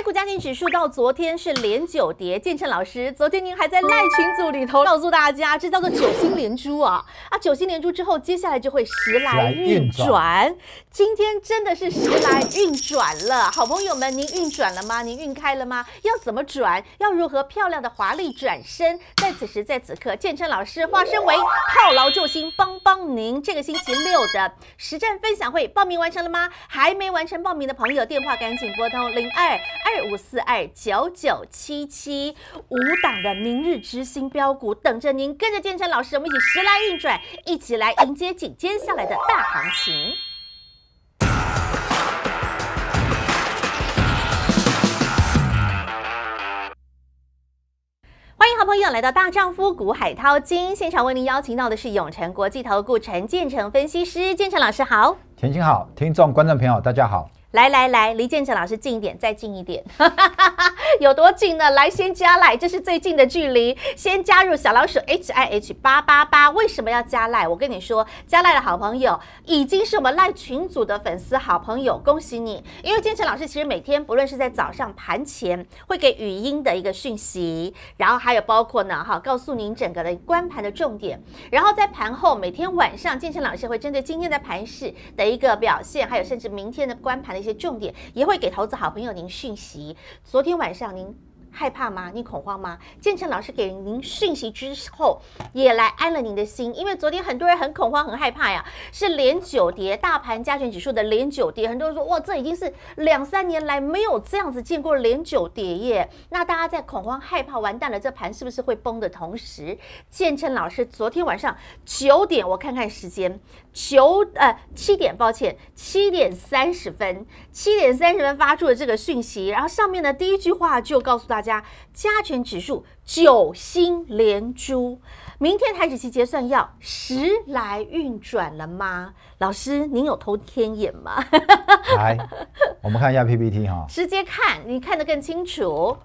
A 股家庭指数到昨天是连九跌，建成老师，昨天您还在赖群组里头告诉大家，这叫做九星连珠啊啊！九星连珠之后，接下来就会时来运转。今天真的是时来运转了，好朋友们，您运转了吗？您运开了吗？要怎么转？要如何漂亮的华丽转身？在此时在此刻，建成老师化身为犒牢救星，帮帮您。这个星期六的实战分享会报名完成了吗？还没完成报名的朋友，电话赶紧拨通零二。二五四二九九七七五档的明日之星标股等着您，跟着建成老师，我们一起时来运转，一起来迎接紧接下来的大行情。欢迎好朋友来到大丈夫股海涛金现场，为您邀请到的是永诚国际投顾陈建成分析师，建成老师好，田青好，听众观众朋友大家好。来来来，离建成老师近一点，再近一点。有多近呢？来，先加赖，这是最近的距离。先加入小老鼠 h i h 八八八。为什么要加赖？我跟你说，加赖的好朋友已经是我们赖群组的粉丝好朋友，恭喜你！因为建成老师其实每天不论是在早上盘前会给语音的一个讯息，然后还有包括呢哈，告诉您整个的观盘的重点。然后在盘后每天晚上，建成老师会针对今天的盘市的一个表现，还有甚至明天的观盘的一些重点，也会给投资好朋友您讯息。昨天晚上。向您。害怕吗？你恐慌吗？建成老师给您讯息之后，也来安了您的心，因为昨天很多人很恐慌、很害怕呀，是连九跌，大盘加权指数的连九跌，很多人说哇，这已经是两三年来没有这样子见过连九跌耶。那大家在恐慌、害怕、完蛋了，这盘是不是会崩的同时，建成老师昨天晚上九点，我看看时间，九呃七点，抱歉，七点三十分，七点三十分发出的这个讯息，然后上面的第一句话就告诉大家。大家加权指数九星连珠，明天台指期结算要时来运转了吗？老师，您有偷天眼吗？来，我们看一下 PPT 哈，直接看，你看得更清楚。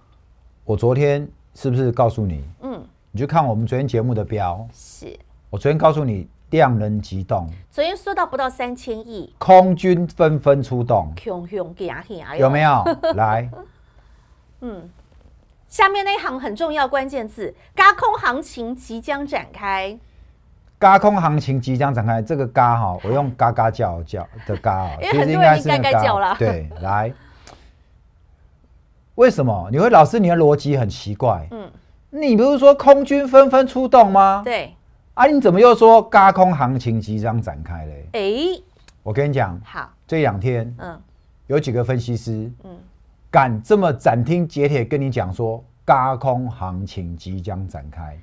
我昨天是不是告诉你？嗯，你就看我们昨天节目的标。是我昨天告诉你量能激动，昨天说到不到三千亿，空军纷纷出动，有没有？来，嗯。下面那一行很重要，关键字“嘎空行情即将展开”。嘎空行情即将展开，这个“嘎”哈，我用“嘎嘎叫叫”的“嘎”，因为很多人已该叫了。对，来，为什么？你会老师，你的逻辑很奇怪。嗯。你不是说空军纷纷出动吗？对。啊，你怎么又说嘎空行情即将展开嘞？哎，我跟你讲，好，这两天，嗯，有几个分析师，嗯。敢这么斩钉截铁跟你讲说，嘎空行情即将展开。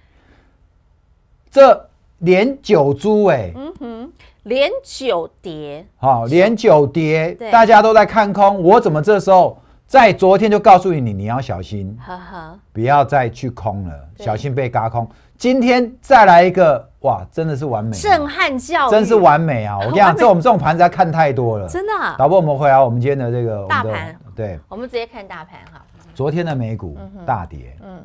这连九株哎，嗯哼，连九碟。好，连九碟大家都在看空，我怎么这时候在昨天就告诉你你你要小心，不要再去空了，小心被嘎空。今天再来一个哇，真的是完美，震撼教育，真是完美啊！我跟你讲，这我们这种盘子看太多了，真的。导播，我们回来，我们今天的这个大盘。对，我们直接看大盘哈。昨天的美股大跌。嗯。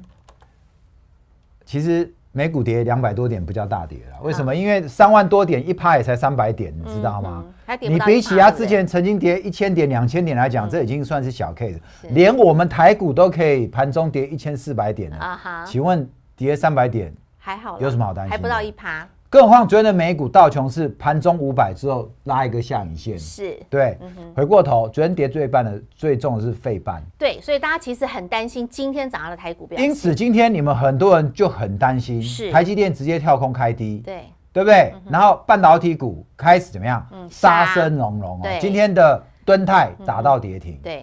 其实美股跌两百多点不叫大跌了，为什么？因为三万多点一趴也才三百点，你知道吗？你比起它之前曾经跌一千点、两千点来讲，这已经算是小 case 连我们台股都可以盘中跌一千四百点了，请问跌三百点还好有什么好担心？还不到一趴。更何况昨天的美股道琼是盘中五百之后拉一个下影线，是对。回过头，昨天跌最半的最重的是费半。对，所以大家其实很担心今天早上的台股标。因此今天你们很多人就很担心，台积电直接跳空开低，对，对不对？然后半导体股开始怎么样？杀声隆隆。对，今天的敦泰打到跌停。对，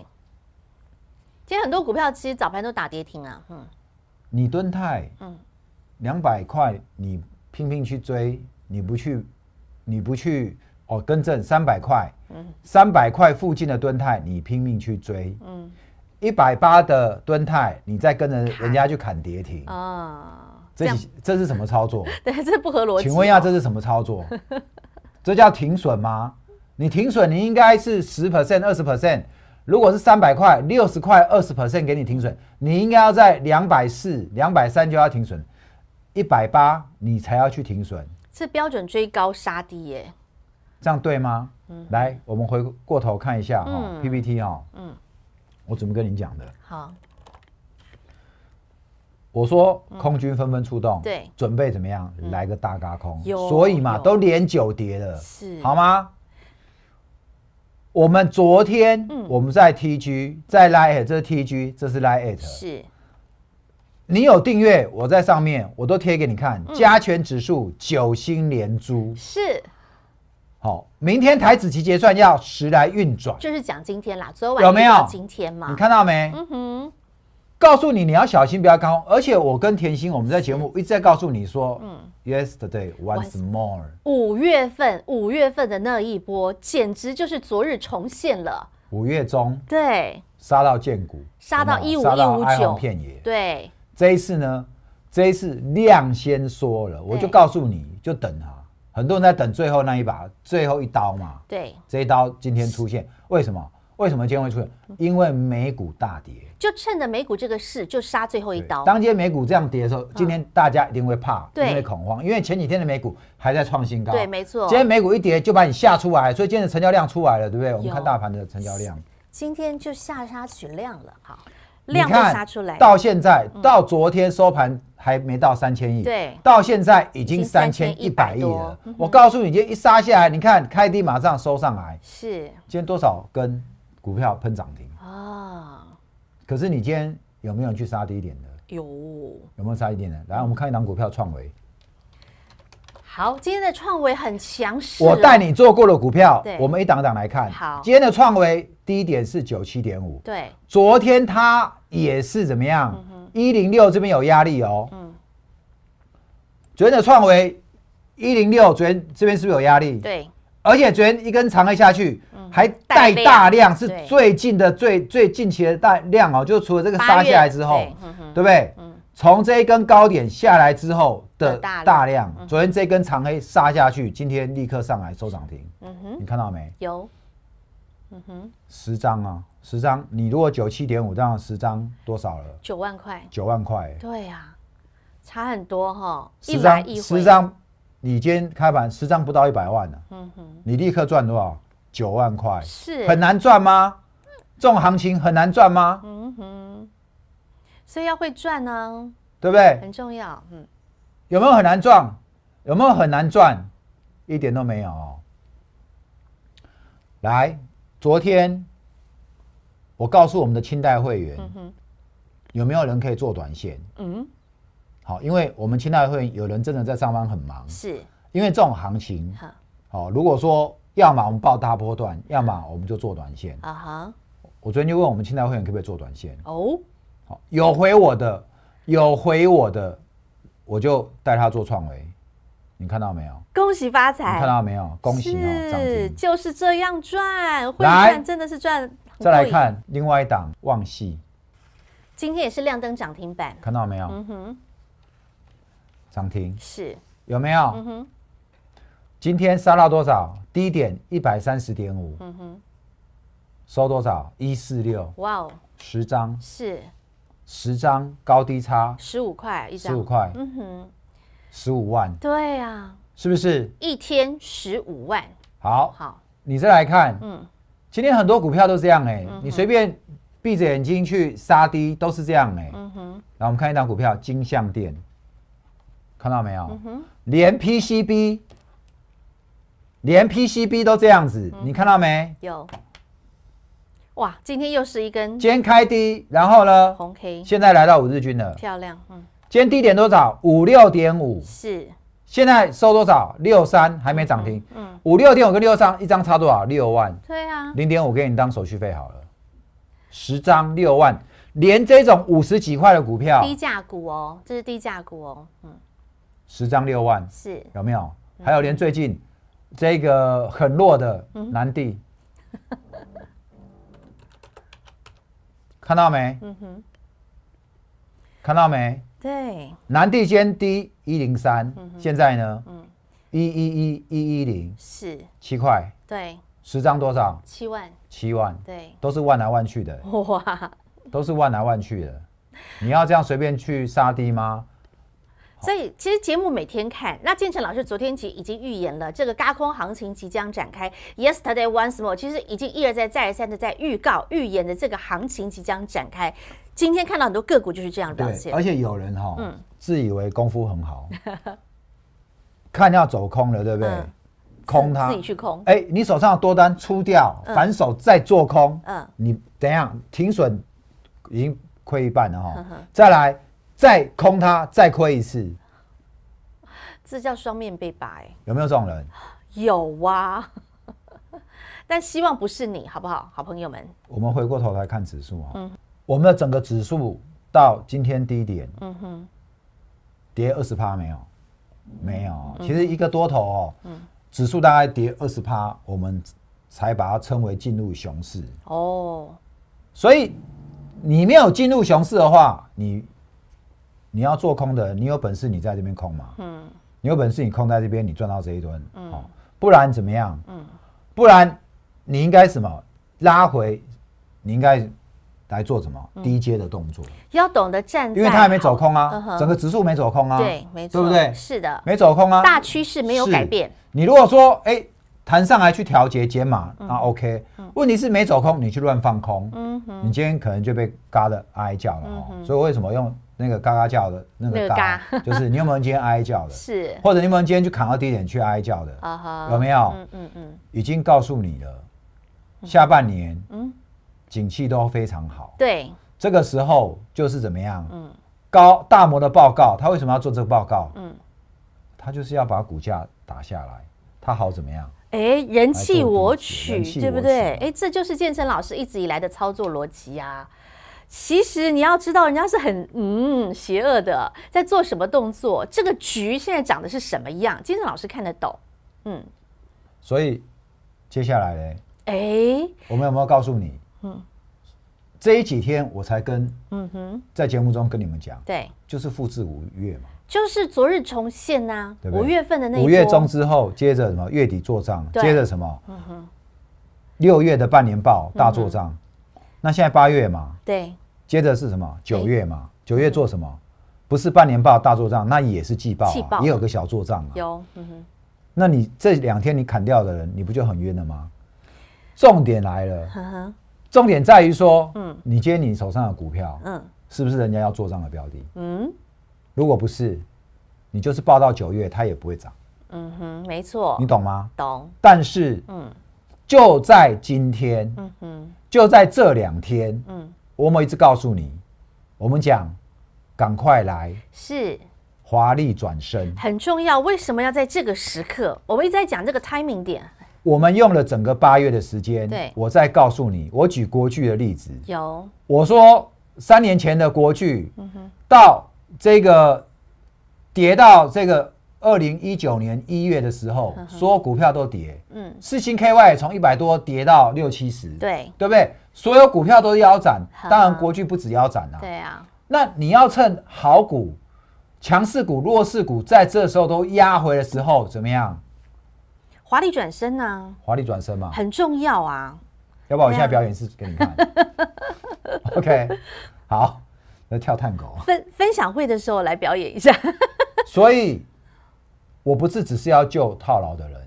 今天很多股票其实早盘都打跌停啊。嗯，你敦泰，嗯，两百块你。拼命去追，你不去，你不去哦，更正三百块，三百块附近的吨态，你拼命去追，一百八的吨态，你再跟着人家去砍跌停啊？这这是什么操作？对，这不合逻辑。请问一下，这是什么操作？这叫停损吗？你停损，你应该是十 percent 二十 percent，如果是三百块，六十块二十 percent 给你停损，你应该要在两百四、两百三就要停损。一百八，你才要去停损。这标准追高杀低耶，这样对吗？嗯，来，我们回过头看一下哦，PPT 哦，嗯，我怎么跟你讲的？好，我说空军纷纷出动，对，准备怎么样来个大高空？所以嘛，都连九跌了，是好吗？我们昨天我们在 TG 在拉 A，这是 TG，这是拉 A，是。你有订阅，我在上面，我都贴给你看。加权指数九星连珠，是好。明天台子期结算要时来运转，就是讲今天啦。昨天有没有今天嘛？你看到没？嗯哼，告诉你你要小心，不要高。而且我跟田心我们在节目一直在告诉你说，Yesterday once more。五月份五月份的那一波，简直就是昨日重现了。五月中对，杀到建谷，杀到一五一五九，片野对。这一次呢，这一次量先缩了，我就告诉你就等他。很多人在等最后那一把最后一刀嘛。对，这一刀今天出现，为什么？为什么今天会出现？因为美股大跌，就趁着美股这个事就杀最后一刀。当今天美股这样跌的时候，今天大家一定会怕，对，会恐慌，因为前几天的美股还在创新高。对，没错。今天美股一跌就把你吓出来，所以今天的成交量出来了，对不对？我们看大盘的成交量，今天就下杀取量了，好。你看，杀出来到现在，到昨天收盘还没到三千亿，对，到现在已经三千一百亿了。我告诉你，今天一杀下来，你看开低马上收上来，是。今天多少根股票喷涨停啊？可是你今天有没有去杀低点的？有，有没有杀低点的？来，我们看一档股票创维。好，今天的创维很强势。我带你做过的股票，我们一档档来看。好，今天的创维低点是九七点五。对，昨天它也是怎么样？一零六这边有压力哦。嗯。昨天的创维一零六，昨天这边是不是有压力？对。而且昨天一根长的下去，还带大量，是最近的最最近期的大量哦。就除了这个杀下来之后，对不对？从这一根高点下来之后的大量，昨天这根长黑杀下去，今天立刻上来收涨停。嗯哼，你看到没？有。嗯哼，十张啊，十张。你如果九七点五这样，十张多少了？九万块。九万块。对呀，差很多哈。十张十张，你今天开盘十张不到一百万了。嗯哼，你立刻赚多少？九万块。是很难赚吗？这种行情很难赚吗？嗯哼。所以要会赚呢，对不对？很重要。嗯，有没有很难赚？有没有很难赚？一点都没有。来，昨天我告诉我们的清代会员，有没有人可以做短线？嗯，好，因为我们清代会员有人真的在上班很忙，是因为这种行情。好，如果说，要么我们报大波段，要么我们就做短线。啊哈，我昨天就问我们清代会员可不可以做短线？哦。好，有回我的，有回我的，我就带他做创维，你看到没有？恭喜发财！看到没有？恭喜哦！是，就是这样赚，来，真的是赚。再来看另外一档旺系，今天也是亮灯涨停板，看到没有？嗯哼，涨停是有没有？嗯哼，今天杀到多少？低点一百三十点五。嗯哼，收多少？一四六。哇哦，十张是。十张高低差十五块一张十五块，嗯哼，十五万，对啊，是不是一天十五万？好，好，你再来看，嗯，今天很多股票都这样哎，你随便闭着眼睛去杀低都是这样哎，嗯哼，来我们看一张股票金象店，看到没有？嗯哼，连 PCB，连 PCB 都这样子，你看到没有。哇，今天又是一根。今天开低，然后呢？红 K。现在来到五日均了。漂亮，嗯。今天低点多少？五六点五。是。现在收多少？六三，还没涨停。嗯。五六点五跟六三一张差多少？六万。对啊。零点五给你当手续费好了。十张六万，连这种五十几块的股票，低价股哦，这是低价股哦，嗯。十张六万是有没有？还有连最近这个很弱的南地。看到没？看到没？对，南地间低一零三，现在呢？嗯，一一一一一零是七块，对，十张多少？七万，七万，对，都是万来万去的，哇，都是万来万去的，你要这样随便去杀低吗？所以其实节目每天看，那建成老师昨天其实已经预言了这个高空行情即将展开。Yesterday once more，其实已经一而再、再而三的在预告、预言的这个行情即将展开。今天看到很多个股就是这样表现，而且有人哈，嗯，自以为功夫很好，看要走空了，对不对？空它自己去空，哎，你手上多单出掉，反手再做空，嗯，你一下停损已经亏一半了哈，再来。再空它，再亏一次，这叫双面被白。有没有这种人？有啊，但希望不是你，好不好？好朋友们，我们回过头来看指数啊，我们的整个指数到今天低点，嗯哼，跌二十趴没有？没有，其实一个多头哦，指数大概跌二十趴，我们才把它称为进入熊市哦。所以你没有进入熊市的话，你。你要做空的，你有本事你在这边空嘛？嗯，你有本事你空在这边，你赚到这一吨。嗯，不然怎么样？嗯，不然你应该什么拉回？你应该来做什么低阶的动作？要懂得站，因为他还没走空啊，整个指数没走空啊。对，没错，对不对？是的，没走空啊。大趋势没有改变。你如果说哎，弹上来去调节肩嘛，那 OK。问题是没走空，你去乱放空，你今天可能就被嘎的哀叫了所以为什么用？那个嘎嘎叫的，那个嘎，就是你有没有今天哀叫的？是，或者你有没有今天就砍到低点去哀叫的？有没有？嗯嗯嗯，已经告诉你了，下半年，嗯，景气都非常好。对，这个时候就是怎么样？嗯，高大摩的报告，他为什么要做这个报告？嗯，他就是要把股价打下来，他好怎么样？哎，人气我取，对不对？哎，这就是建身老师一直以来的操作逻辑啊。其实你要知道，人家是很嗯邪恶的，在做什么动作？这个局现在长的是什么样？金正老师看得懂，嗯。所以接下来呢？哎，我们有没有告诉你？嗯。这几天我才跟嗯哼，在节目中跟你们讲，对，就是复制五月嘛，就是昨日重现呐，五月份的那五月中之后，接着什么月底做账，接着什么嗯哼，六月的半年报大做账。那现在八月嘛，对，接着是什么？九月嘛，九月做什么？不是半年报大做账，那也是季报，也有个小做账嘛。有，那你这两天你砍掉的人，你不就很冤了吗？重点来了，重点在于说，嗯，你今天你手上的股票，嗯，是不是人家要做账的标的？嗯，如果不是，你就是报到九月，它也不会涨。嗯哼，没错，你懂吗？懂。但是，嗯，就在今天，嗯哼。就在这两天，嗯，我们一直告诉你，我们讲，赶快来，是华丽转身，很重要。为什么要在这个时刻？我们一直在讲这个 timing 点。我们用了整个八月的时间，对，我再告诉你，我举国剧的例子，有，我说三年前的国剧，嗯哼，到这个跌到这个。二零一九年一月的时候，所有股票都跌，嗯，四星 K Y 从一百多跌到六七十，对，对不对？所有股票都是腰斩，当然国巨不止腰斩啊。对啊，那你要趁好股、强势股、弱势股在这时候都压回的时候，怎么样？华丽转身呢？华丽转身嘛，很重要啊！要不我现在表演一次给你看。OK，好，那跳探狗？分分享会的时候来表演一下。所以。我不是只是要救套牢的人，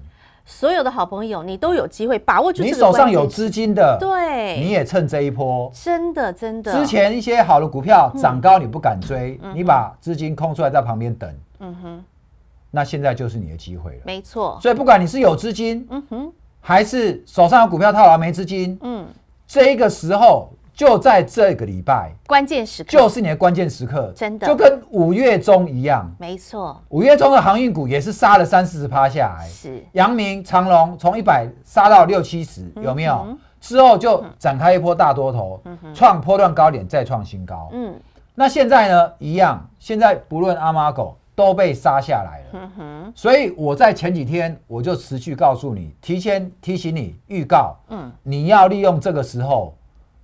所有的好朋友，你都有机会把握住。你手上有资金的，对，你也趁这一波，真的真的。之前一些好的股票涨高，你不敢追，你把资金空出来在旁边等。嗯哼，那现在就是你的机会了，没错。所以不管你是有资金，嗯哼，还是手上有股票套牢没资金，嗯，这一个时候。就在这个礼拜，关键时刻就是你的关键时刻，真的就跟五月中一样，没错，五月中的航运股也是杀了三四十趴下来，是阳明、长隆从一百杀到六七十，有没有？之后就展开一波大多头，创波段高点，再创新高。嗯，那现在呢？一样，现在不论阿妈狗都被杀下来了。所以我在前几天我就持续告诉你，提前提醒你，预告，嗯，你要利用这个时候。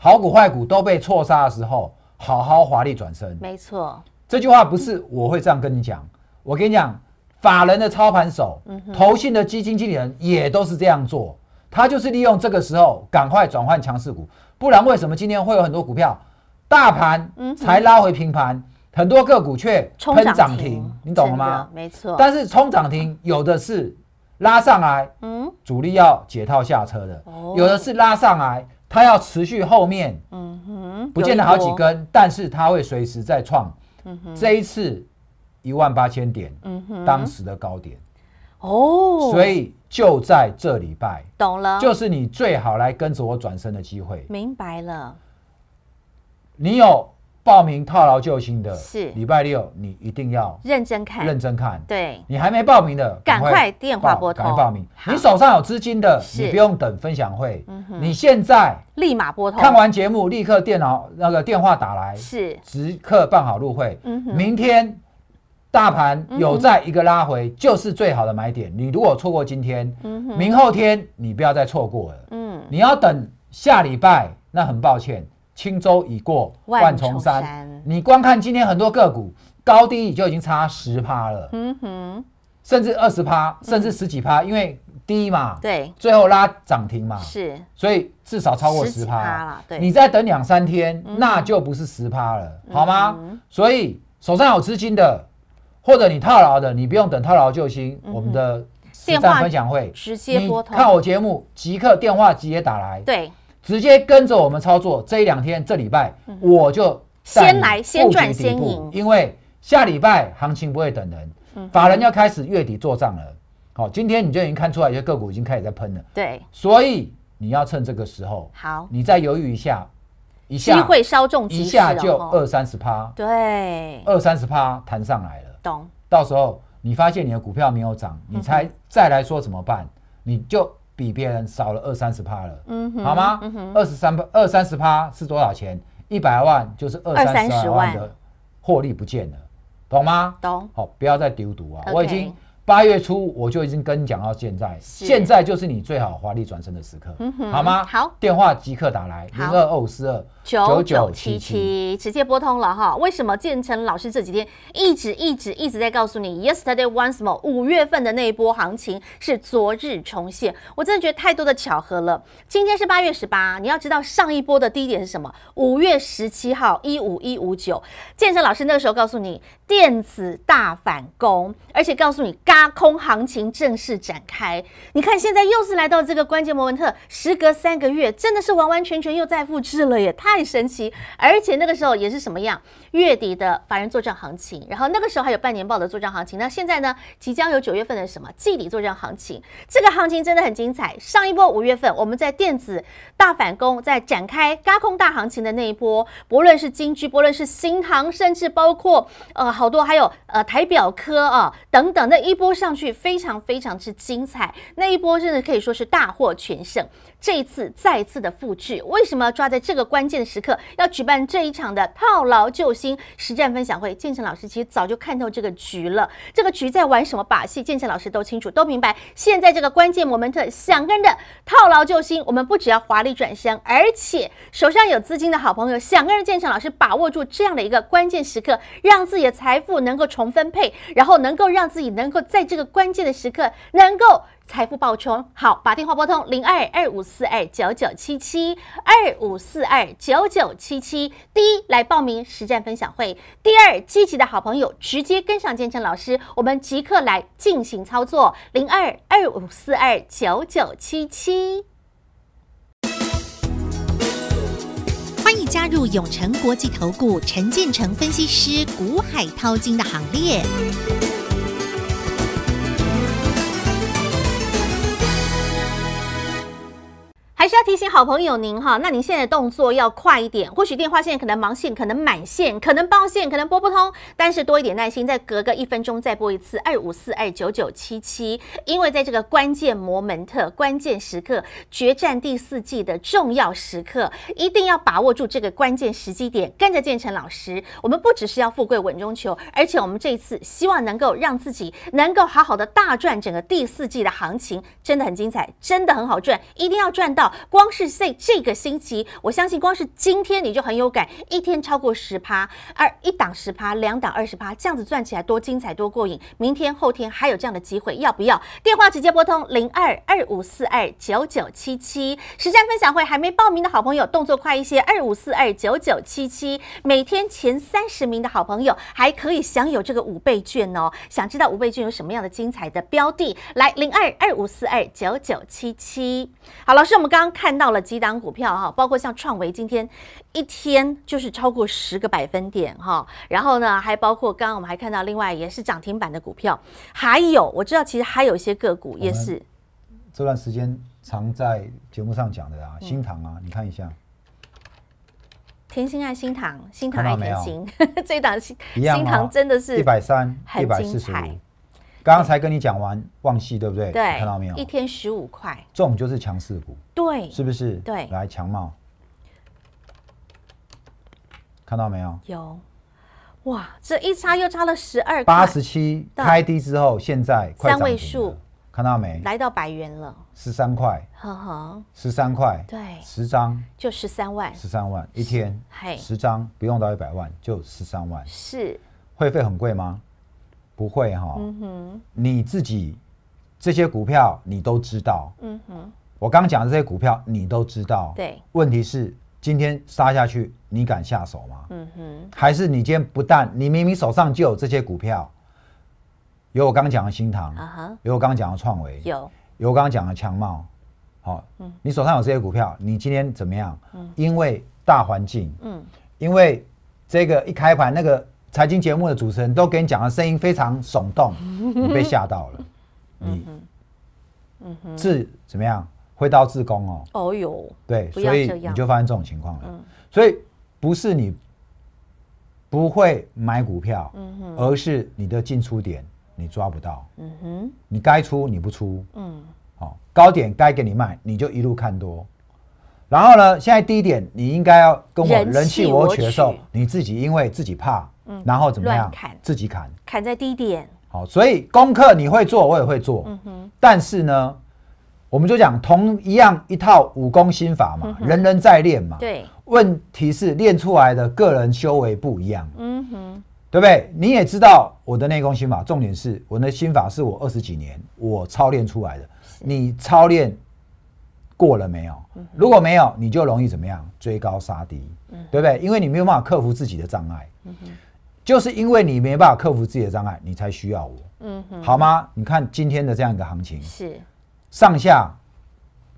好股坏股都被错杀的时候，好好华丽转身。没错，这句话不是我会这样跟你讲，我跟你讲，法人的操盘手、投信的基金经理人也都是这样做，他就是利用这个时候赶快转换强势股，不然为什么今天会有很多股票大盘才拉回平盘，很多个股却冲涨停？你懂了吗？没错，但是冲涨停有的是拉上来，嗯，主力要解套下车的，有的是拉上来。它要持续后面，嗯哼，不见得好几根，但是它会随时再创，嗯哼，这一次一万八千点，嗯哼，当时的高点，哦，所以就在这礼拜，懂了，就是你最好来跟着我转身的机会，明白了，你有。报名套牢救星的是礼拜六，你一定要认真看，认真看。对你还没报名的，赶快电话拨通，赶快报名。你手上有资金的，你不用等分享会，你现在立马拨通。看完节目立刻电脑那个电话打来，是即刻办好入会。明天大盘有在一个拉回，就是最好的买点。你如果错过今天，明后天你不要再错过了。嗯，你要等下礼拜，那很抱歉。轻舟已过万重山。你光看今天很多个股高低就已经差十趴了，嗯哼，甚至二十趴，甚至十几趴，因为低嘛，对，最后拉涨停嘛，是，所以至少超过十趴了。你再等两三天，那就不是十趴了，好吗？所以手上有资金的，或者你套牢的，你不用等套牢救星，我们的电话分享会直接拨通，看我节目即刻电话直接打来，对。直接跟着我们操作，这一两天、这礼拜，我就先来先赚先赢，因为下礼拜行情不会等人，法人要开始月底做账了。好，今天你就已经看出来，有些个股已经开始在喷了。对，所以你要趁这个时候，好，你再犹豫一下，一下机会稍纵即逝，就二三十趴，对，二三十趴弹上来了。懂，到时候你发现你的股票没有涨，你才再来说怎么办，你就。比别人少了二三十趴了，好吗？二十三、二三十趴是多少钱？一百万就是二三十万的获利不见了，懂吗？懂。好，不要再丢毒啊！我已经。八月初我就已经跟你讲到现在，现在就是你最好华丽转身的时刻，好吗？好，电话即刻打来，零二二五四二九九七七，直接拨通了哈。为什么建成老师这几天一直一直一直在告诉你，Yesterday once more，五月份的那一波行情是昨日重现？我真的觉得太多的巧合了。今天是八月十八，你要知道上一波的低点是什么？五月十七号一五一五九，建成老师那个时候告诉你电子大反攻，而且告诉你嘎空行情正式展开，你看现在又是来到这个关键摩文特，时隔三个月，真的是完完全全又在复制了，也太神奇！而且那个时候也是什么样？月底的法人做账行情，然后那个时候还有半年报的做账行情，那现在呢？即将有九月份的什么季底做账行情？这个行情真的很精彩。上一波五月份我们在电子大反攻，在展开嘎空大行情的那一波，不论是金居，不论是新航，甚至包括呃好多还有呃台表科啊等等那一波。播上去非常非常之精彩，那一波真的可以说是大获全胜。这一次再次的复制，为什么要抓在这个关键的时刻，要举办这一场的套牢救星实战分享会？建成老师其实早就看透这个局了，这个局在玩什么把戏，建成老师都清楚，都明白。现在这个关键 moment，想跟着套牢救星，我们不只要华丽转身，而且手上有资金的好朋友，想跟着建成老师把握住这样的一个关键时刻，让自己的财富能够重分配，然后能够让自己能够在这个关键的时刻能够。财富爆冲，好，把电话拨通零二二五四二九九七七二五四二九九七七。第一，来报名实战分享会；第二，积极的好朋友直接跟上建成老师，我们即刻来进行操作。零二二五四二九九七七，欢迎加入永成国际投顾陈建成分析师古海涛金的行列。还是要提醒好朋友您哈，那您现在的动作要快一点，或许电话线可能忙线，可能满线，可能爆线，可能拨不通。但是多一点耐心，再隔个一分钟再拨一次二五四二九九七七，因为在这个关键摩门特关键时刻决战第四季的重要时刻，一定要把握住这个关键时机点，跟着建成老师，我们不只是要富贵稳中求，而且我们这一次希望能够让自己能够好好的大赚整个第四季的行情，真的很精彩，真的很好赚，一定要赚到。光是 say 这个星期，我相信光是今天你就很有感，一天超过十趴，二一档十趴，两档二十趴，这样子赚起来多精彩多过瘾！明天后天还有这样的机会，要不要？电话直接拨通零二二五四二九九七七实战分享会，还没报名的好朋友，动作快一些！二五四二九九七七，每天前三十名的好朋友还可以享有这个五倍券哦！想知道五倍券有什么样的精彩的标的？来零二二五四二九九七七。好，老师，我们刚。看到了几档股票哈，包括像创维今天一天就是超过十个百分点哈，然后呢还包括刚刚我们还看到另外也是涨停板的股票，还有我知道其实还有一些个股也是。这段时间常在节目上讲的啊，新塘啊，你看一下。甜心爱新塘，新塘爱甜心，这一档新新塘真的是一百三，一百四十。刚刚才跟你讲完旺系，对不对？对，看到没有？一天十五块，这种就是强势股，对，是不是？对，来强茂，看到没有？有，哇，这一差又差了十二八十七，开低之后，现在三位数，看到没？来到百元了，十三块，呵呵，十三块，对，十张就十三万，十三万一天，嘿，十张不用到一百万就十三万，是会费很贵吗？不会哈，你自己这些股票你都知道。嗯哼，我刚讲的这些股票你都知道。对，问题是今天杀下去，你敢下手吗？嗯哼，还是你今天不但你明明手上就有这些股票，有我刚讲的新唐，有我刚讲的创维，有有我刚讲的强茂，好，你手上有这些股票，你今天怎么样？因为大环境，嗯，因为这个一开盘那个。财经节目的主持人都给你讲的声音非常耸动，你被吓到了，你，自怎么样？挥到自宫哦。哦呦。对，所以你就发现这种情况了。所以不是你不会买股票，而是你的进出点你抓不到，你该出你不出，嗯，好，高点该给你卖，你就一路看多。然后呢，现在低点你应该要跟我人气我取的候，你自己因为自己怕。然后怎么样？自己砍，砍在低点。好，所以功课你会做，我也会做。嗯哼。但是呢，我们就讲同一样一套武功心法嘛，人人在练嘛。对。问题是练出来的个人修为不一样。嗯哼。对不对？你也知道我的内功心法，重点是我的心法是我二十几年我操练出来的。你操练过了没有？如果没有，你就容易怎么样？追高杀低，对不对？因为你没有办法克服自己的障碍。嗯就是因为你没办法克服自己的障碍，你才需要我，嗯哼，好吗？你看今天的这样一个行情，是上下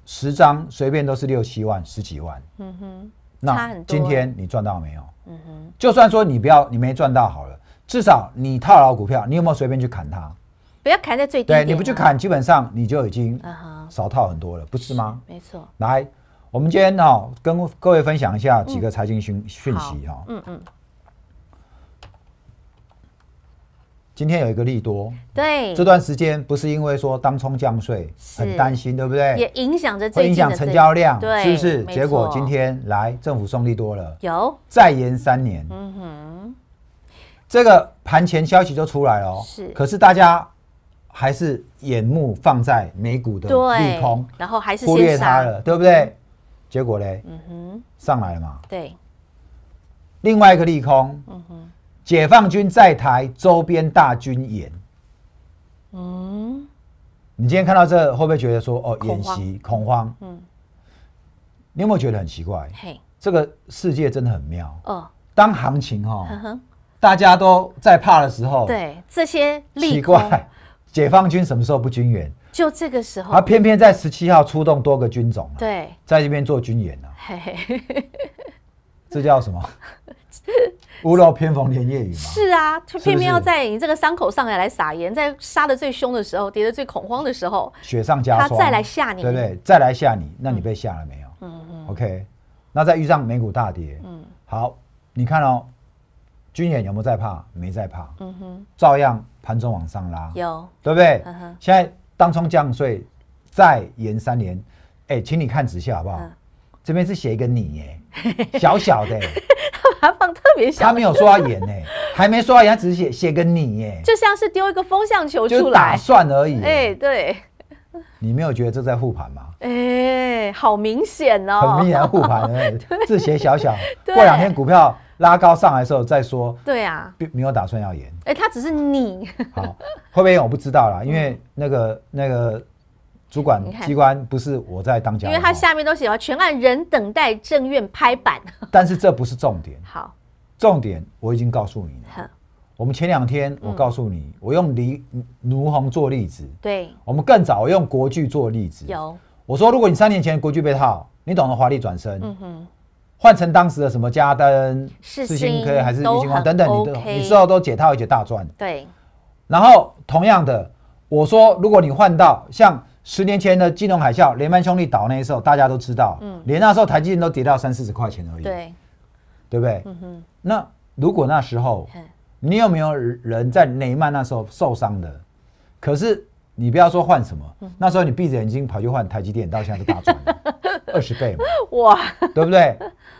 十张随便都是六七万、十几万，嗯哼。那今天你赚到没有？嗯哼。就算说你不要，你没赚到好了，至少你套牢股票，你有没有随便去砍它？不要砍在最低。对，你不去砍，基本上你就已经少套很多了，不是吗？没错。来，我们今天哈跟各位分享一下几个财经讯讯息哈，嗯嗯。今天有一个利多，对这段时间不是因为说当冲降税很担心，对不对？也影响着会影响成交量，对，是不是？结果今天来政府送利多了，有再延三年，嗯哼，这个盘前消息就出来了，是。可是大家还是眼目放在美股的利空，然后还是忽略它了，对不对？结果嘞，嗯哼，上来了嘛，对。另外一个利空，嗯哼。解放军在台周边大军演，嗯，你今天看到这会不会觉得说哦，演习恐慌？嗯，你有没有觉得很奇怪？嘿，这个世界真的很妙。哦，当行情哈，大家都在怕的时候，对这些奇怪，解放军什么时候不军演？就这个时候，而偏偏在十七号出动多个军种，对，在这边做军演呢？嘿嘿，这叫什么？屋 漏偏逢连夜雨嘛，是啊，就偏偏要在你这个伤口上来来撒盐，在杀的最凶的时候，跌的最恐慌的时候，雪上加霜，他再来吓你，对不对？再来吓你，那你被吓了没有？嗯嗯 OK，那再遇上美股大跌，嗯，好，你看哦，军演有没有在怕？没在怕，嗯哼，照样盘中往上拉，有，对不对？嗯现在当冲降税再延三年，哎，请你看字下好不好？这边是写一个你，耶，小小的。他 放特别小，他没有说要演呢，还没说要演，只是写写个你耶，就像是丢一个风向球出来，打算而已。哎，对，你没有觉得这在护盘吗？哎，好明显哦，很明显护盘，字 写小小，过两天股票拉高上来的时候再说。对呀，没有打算要演。哎，他只是你，会不会演我不知道啦，因为那个那个。主管机关不是我在当讲，因为他下面都写，了全案人等待正院拍板。但是这不是重点。好，重点我已经告诉你了。我们前两天我告诉你，我用李奴红做例子。对，我们更早用国剧做例子。有，我说如果你三年前国剧被套，你懂得华丽转身。嗯哼，换成当时的什么嘉登、世新科还是玉金光等等，你都你知后都解套而且大赚。对。然后同样的，我说如果你换到像。十年前的金融海啸，雷曼兄弟倒那时候，大家都知道，连那时候台积电都跌到三四十块钱而已，对，对不对？那如果那时候你有没有人在雷曼那时候受伤的？可是你不要说换什么，那时候你闭着眼睛跑去换台积电，到现在大赚 二十倍嘛，哇，对不对？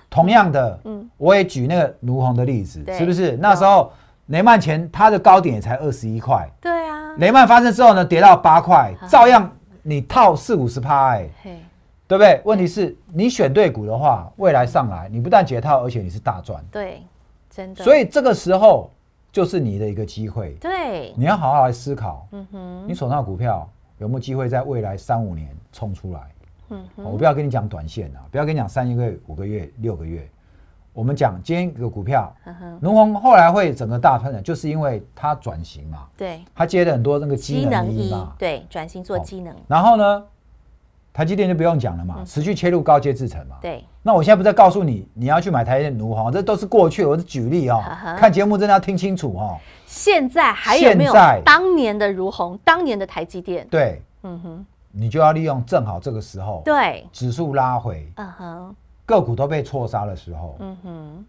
同样的，我也举那个卢鸿的例子，是不是？那时候雷曼前它的高点也才二十一块，对啊。雷曼发生之后呢，跌到八块，照样。你套四五十趴，嘿，对不对？问题是你选对股的话，未来上来，你不但解套，而且你是大赚。对，真的。所以这个时候就是你的一个机会。对，你要好好来思考。嗯哼，你手上股票有没有机会在未来三五年冲出来？嗯，我不要跟你讲短线啊，不要跟你讲三个月、五个月、六个月。我们讲今天一个股票，农行后来会整个大成长，就是因为它转型嘛。对，它接了很多那个机能医嘛。对，转型做机能。然后呢，台积电就不用讲了嘛，持续切入高阶制程嘛。对。那我现在不再告诉你，你要去买台电、奴行，这都是过去，我是举例哦。看节目真的要听清楚哦。现在还有没有当年的如虹，当年的台积电？对，嗯哼。你就要利用正好这个时候，对，指数拉回，嗯哼。个股都被错杀的时候，嗯哼，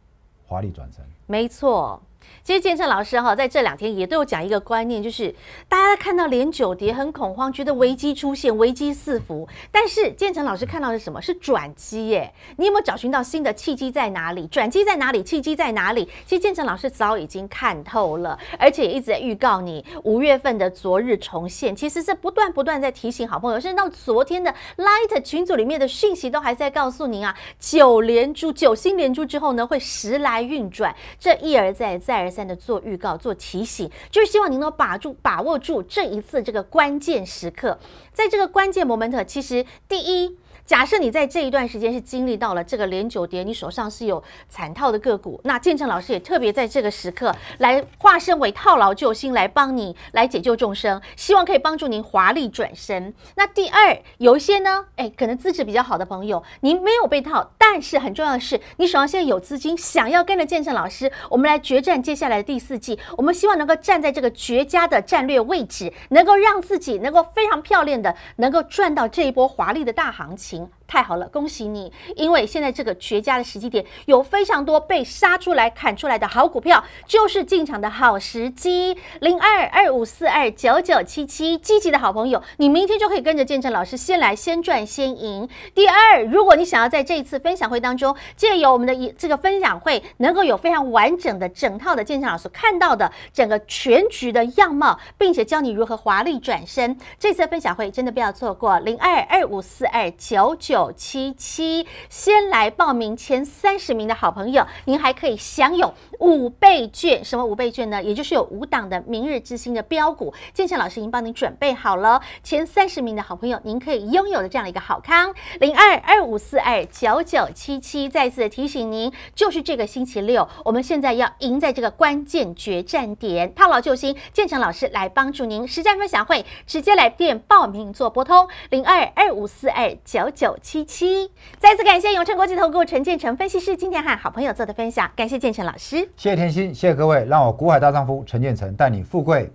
华丽转身，没错。其实建成老师哈，在这两天也都有讲一个观念，就是大家看到连九跌很恐慌，觉得危机出现，危机四伏。但是建成老师看到的是什么？是转机耶！你有没有找寻到新的契机在哪里？转机在哪里？契机在哪里？其实建成老师早已经看透了，而且也一直在预告你五月份的昨日重现，其实是不断不断在提醒好朋友。甚至到昨天的 Light 群组里面的讯息都还在告诉您啊，九连珠、九星连珠之后呢，会时来运转，这一而再再。再而三的做预告、做提醒，就是希望您能把住、把握住这一次这个关键时刻，在这个关键 moment，其实第一。假设你在这一段时间是经历到了这个连九跌，你手上是有惨套的个股。那建成老师也特别在这个时刻来化身为套牢救星，来帮你来解救众生，希望可以帮助您华丽转身。那第二，有一些呢，哎，可能资质比较好的朋友，您没有被套，但是很重要的是，你手上现在有资金，想要跟着建成老师，我们来决战接下来的第四季，我们希望能够站在这个绝佳的战略位置，能够让自己能够非常漂亮的能够赚到这一波华丽的大行情。情太好了，恭喜你！因为现在这个绝佳的时机点，有非常多被杀出来、砍出来的好股票，就是进场的好时机。零二二五四二九九七七，积极的好朋友，你明天就可以跟着建证老师先来，先赚先赢。第二，如果你想要在这一次分享会当中，借由我们的一这个分享会，能够有非常完整的整套的建证老师看到的整个全局的样貌，并且教你如何华丽转身，这次分享会真的不要错过。零二二五四二九九九七七，先来报名前三十名的好朋友，您还可以享有五倍券。什么五倍券呢？也就是有五档的明日之星的标股。建强老师已经帮您准备好了，前三十名的好朋友，您可以拥有的这样一个好康。零二二五四二九九七七，再次提醒您，就是这个星期六，我们现在要赢在这个关键决战点，套牢救星，建强老师来帮助您实战分享会，直接来电报名做拨通零二二五四二九九。七七，再次感谢永诚国际投顾陈建成分析师今天和好朋友做的分享，感谢建成老师，谢谢天心，谢谢各位，让我古海大丈夫陈建成带你富贵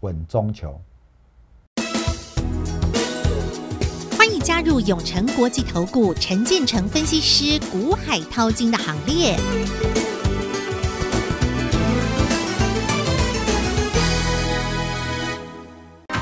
稳中求，欢迎加入永诚国际投顾陈建成分析师古海淘金的行列。